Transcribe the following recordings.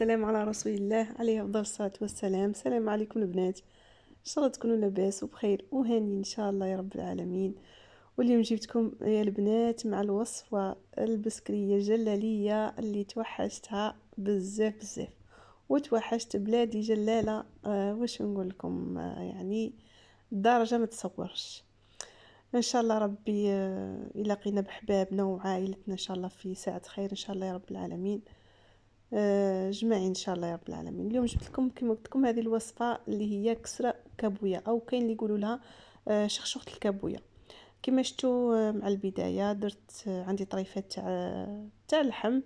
السلام على رسول الله عليه افضل الصلاه والسلام السلام عليكم البنات ان شاء الله تكونوا لاباس وبخير وهاني ان شاء الله يا رب العالمين واليوم جبتكم يا البنات مع الوصفه البسكريه الجلاليه اللي توحشتها بزاف بزاف وتوحشت بلادي جلاله آه واش نقول لكم آه يعني درجه ما تصورش ان شاء الله ربي آه يلاقينا بحبابنا وعائلتنا ان شاء الله في ساعه خير ان شاء الله يا رب العالمين آه، جماعين ان شاء الله يا رب العالمين اليوم جبت لكم كما قلت لكم هذه الوصفه اللي هي كسره كابويا او كاين اللي يقولوا لها آه، شخشوخه الكابويا كما شفتوا آه، مع البدايه درت عندي طريفات تاع تاع اللحم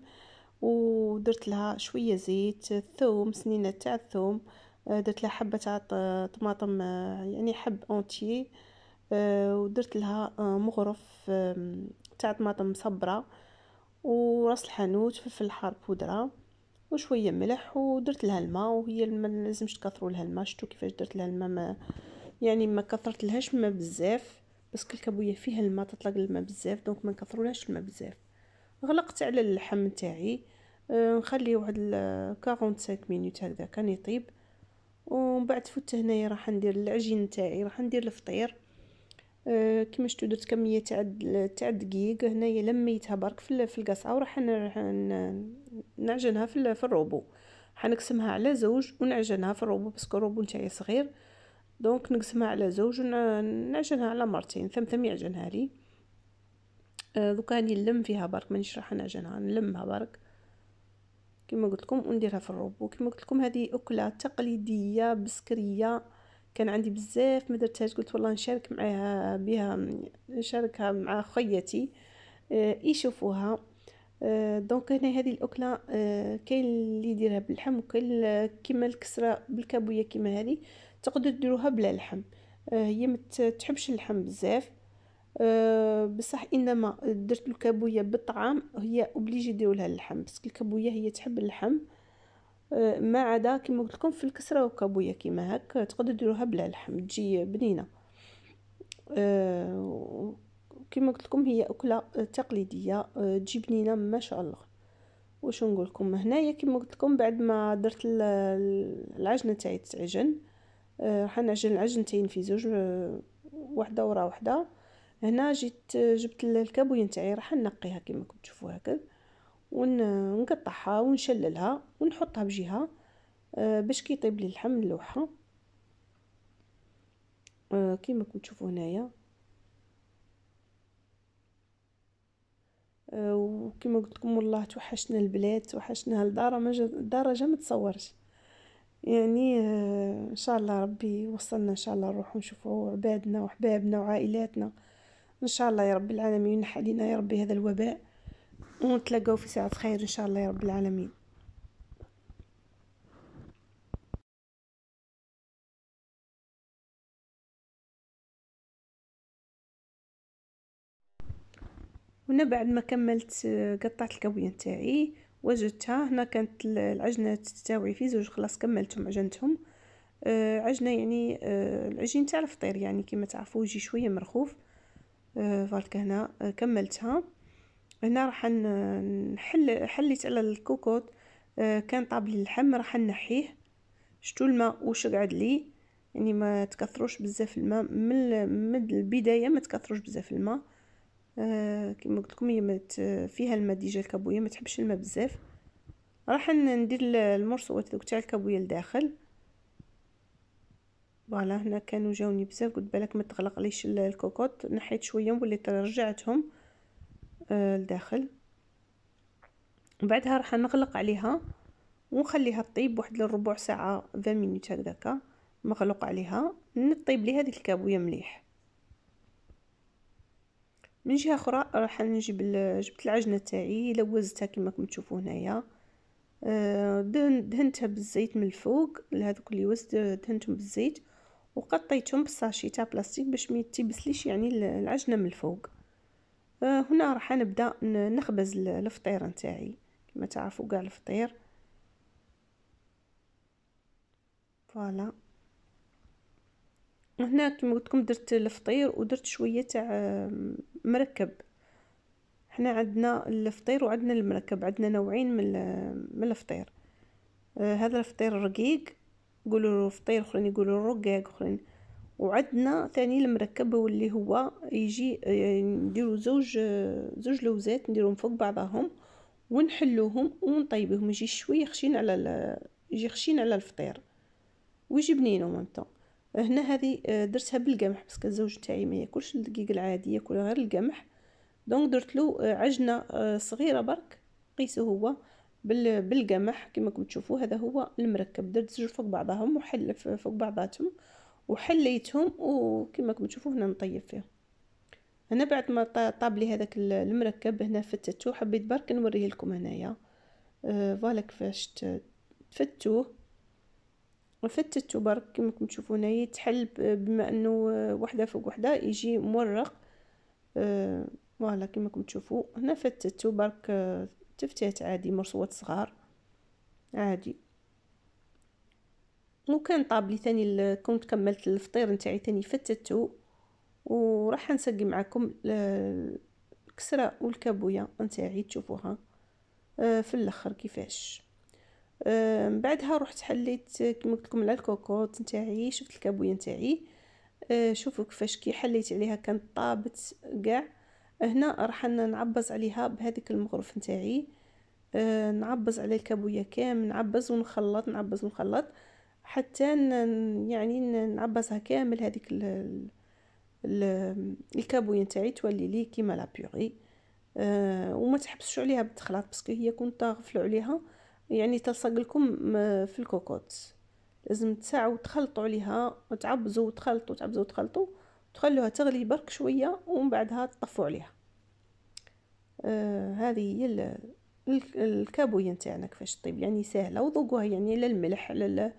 ودرت لها شويه زيت ثوم سنينه تاع الثوم درت لها حبه تاع طماطم يعني حب اونتي ودرت لها مغرف تاع طماطم مصبره وراس الحانوت فلفل حار بودره وشويه ملح ودرت لها الماء وهي ما لازمش تكثروا لها الماء شفتوا كيفاش درت لها الماء ما يعني ما كثرت لهاش الماء بزاف كل كبويه فيها الماء تطلق الماء بزاف دونك ما نكثرولهاش الماء بزاف غلقت على اللحم نتاعي آه، نخليه واحد 45 مينوت هكذا كان يطيب ومن بعد فوت هنايا راح ندير العجين نتاعي راح ندير الفطير آه، كيما شفتوا درت كميه تاع تاع دقيق هنايا لميتها برك في في القصعه وراح نعجنها في في الروبو حنقسمها على زوج ونعجنها في الروبو باسكو الروبو نتاعي صغير دونك نقسمها على زوج ونعجنها على مرتين ثمثم يعجنها لي آه، دوكا راني نلم فيها برك مانيش راح نعجنها نلمها برك كما قلت لكم ونديرها في الروبو كما قلت لكم هذه اكله تقليديه بسكريه كان عندي بزاف ما درتهاش قلت والله نشارك معاها بها نشاركها مع خياتي آه، يشوفوها آه، دونك هنا هذه الاكله آه، كاين اللي يديرها باللحم وكاين كيما الكسره بالكابويه كيما هذه تقدر ديروها بلا لحم هي ما تحبش اللحم بزاف بصح انما درت الكابويه بالطعام هي اوبليجي ديرولها اللحم بس الكابويه هي تحب اللحم ما عدا كما قلت لكم في الكسره وكابويه كيما هاك تقدروا ديروها بلا لحم تجي بنينه آه، كما قلت لكم هي اكله تقليديه آه، تجي بنينه ما شاء الله واش نقول لكم هنايا كما قلت لكم بعد ما درت العجنه تاعي تعجن آه، راح نعجن العجنتين في زوج وحده ورا وحده هنا جيت جبت الكابوين تاعي راح نقيها كما كنت تشوفوا هكذا ونقطعها ونشللها ونحطها بجهه آه، باش كيطيب لي اللحم نلوحها اللوحه آه، كيما راكم تشوفوا هنايا آه، وكما قلت لكم والله توحشنا البلاد توحشنا الدار ما درجه ما تصورش يعني ان شاء الله ربي يوصلنا ان شاء الله نروحوا نشوفوا عبادنا وحبابنا وعائلاتنا ان شاء الله يا رب العالمين ينحى علينا يا ربي هذا الوباء ونتلاقاو في ساعة خير إن شاء الله يا رب العالمين هنا بعد ما كملت آه، قطعت الكاوية نتاعي وجدتها هنا كانت العجنة تاوعي في زوج خلاص كملتهم عجنتهم آه، عجنة يعني آه، العجين تاع الفطير يعني كما تعرفوا يجي شوية مرخوف فالك هنا كملتها هنا راح نحل حليت على الكوكوط آه، كان طاب لي اللحم راح نحيه شتو الماء واش قعد لي يعني ما تكثروش بزاف الماء من من البدايه ما تكثروش بزاف الماء آه، كما قلت لكم هي فيها الماء ديجا الكابويه ما تحبش الماء بزاف راح ندير المرصوات دوك تاع الكابويه لداخل فوالا هنا كانوا جاوني بزاف قلت بالك ما تغلق ليش الكوكوط نحيت شويه وليت رجعتهم آه، لداخل وبعدها راح نغلق عليها ونخليها طيب واحد الربع ساعه 20 مينوت هكذاك مغلوق عليها نطيب ليها ديك الكابويه مليح من جهه اخرى راح نجيب جبت العجنه تاعي لوزتها كما راكم تشوفوا هنايا آه، دهنتها بالزيت من الفوق لهذوك اللي وزت دهنتهم بالزيت وقطيتهم بالساشي تاع بلاستيك باش ما يتبسليش يعني العجنه من الفوق آه، هنا راح نبدا نخبز الفطير نتاعي كما تعرفوا كاع الفطير فوالا هنا كما قلت لكم درت الفطير ودرت شويه تاع آه، مركب حنا عندنا الفطير وعندنا المركب عندنا نوعين من من الفطير آه، هذا الفطير الرقيق يقولوا فطير اخرين يقولوا رقاق اخرين وعندنا ثاني المركب واللي هو يجي نديرو زوج زوج لوزات نديروهم فوق بعضهم ونحلوهم ونطيبهم يجي شويه خشين على يجي خشين على الفطير ويجي بنين اون هنا هذه درتها بالقمح باسكو الزوج تاعي ما ياكلش الدقيق العادي ياكل غير القمح دونك درت له عجنه صغيره برك قيسه هو بالقمح كما راكم تشوفوا هذا هو المركب درت زوج فوق بعضهم وحل فوق بعضاتهم وحليتهم وكما راكم تشوفوا هنا نطيب فيهم هنا بعد ما طاب لي هذاك المركب هنا فتتو حبيت برك نوريه لكم هنايا آه فوالا كيفاش تفتوه فتتو برك كما راكم تشوفوا هنا يتحل بما انه وحده فوق وحده يجي مورق آه فوالا كما راكم تشوفوا هنا فتتو برك آه، تفتات عادي مرصوات صغار عادي لو كان طابلي ثاني كنت كملت الفطير نتاعي ثاني فتتو وراح نسقي معكم الكسره والكابويا نتاعي تشوفوها آه، في الاخر كيفاش آه، من بعدها رحت حليت كما قلت لكم على الكوكوط نتاعي شفت الكابويا نتاعي آه، شوفوا كيفاش كي حليت عليها كانت طابت كاع هنا راح نعبز عليها بهذيك المغرف نتاعي نعبز على الكابويا كامل نعبز ونخلط نعبز ونخلط حتى يعني نعبصها كامل هذيك الكابوية نتاعي تولي لي كيما لا بيغي آه، وما تحبسش عليها بالتخلاط باسكو هي كون تغفلوا عليها يعني تلصق لكم في الكوكوت لازم تساعوا تخلطوا عليها وتعبزوا وتخلطوا تعبزوا وتخلطوا تخلوها تغلي برك شويه ومن بعدها تطفوا عليها آه هذه هي الكابوية نتاعنا كيفاش طيب يعني سهله وذوقوها يعني لا الملح على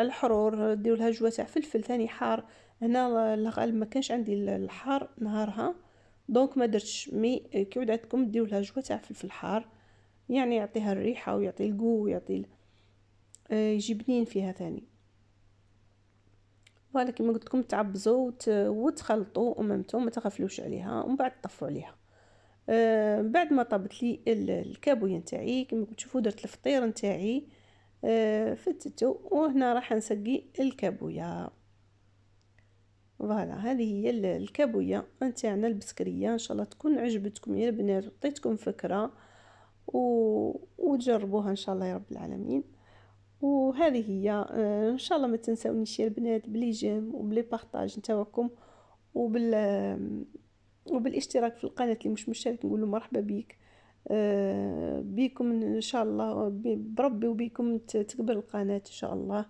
الحرور ديروا لها جوه تاع فلفل ثاني حار هنا الغالب ما كانش عندي الحار نهارها دونك ما درتش مي كي وعدتكم ديروا لها جوه تاع فلفل حار يعني يعطيها الريحه ويعطي الكو ويعطي آه، يجي بنين فيها ثاني فوالا كيما قلت لكم تعبزوا وتخلطوا امامته ما تغفلوش عليها ومن بعد طفوا عليها آه بعد ما طابت لي الكابويه نتاعي كيما تشوفوا درت الفطير نتاعي آه آه، فتتو وهنا راح نسقي الكابويا فوالا هذه هي الكابويا نتاعنا البسكريه ان شاء الله تكون عجبتكم يا البنات عطيتكم فكره و... وتجربوها ان شاء الله يا رب العالمين وهذه هي آه، ان شاء الله ما تنساونيش يا البنات بلي جيم وبلي بارطاج نتاعكم وبال وبالاشتراك في القناه اللي مش مشترك نقول مرحبا بيك آه، بكم ان شاء الله بربي وبكم تكبر القناه ان شاء الله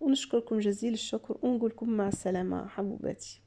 ونشكركم جزيل الشكر ونقولكم مع السلامه حبوباتي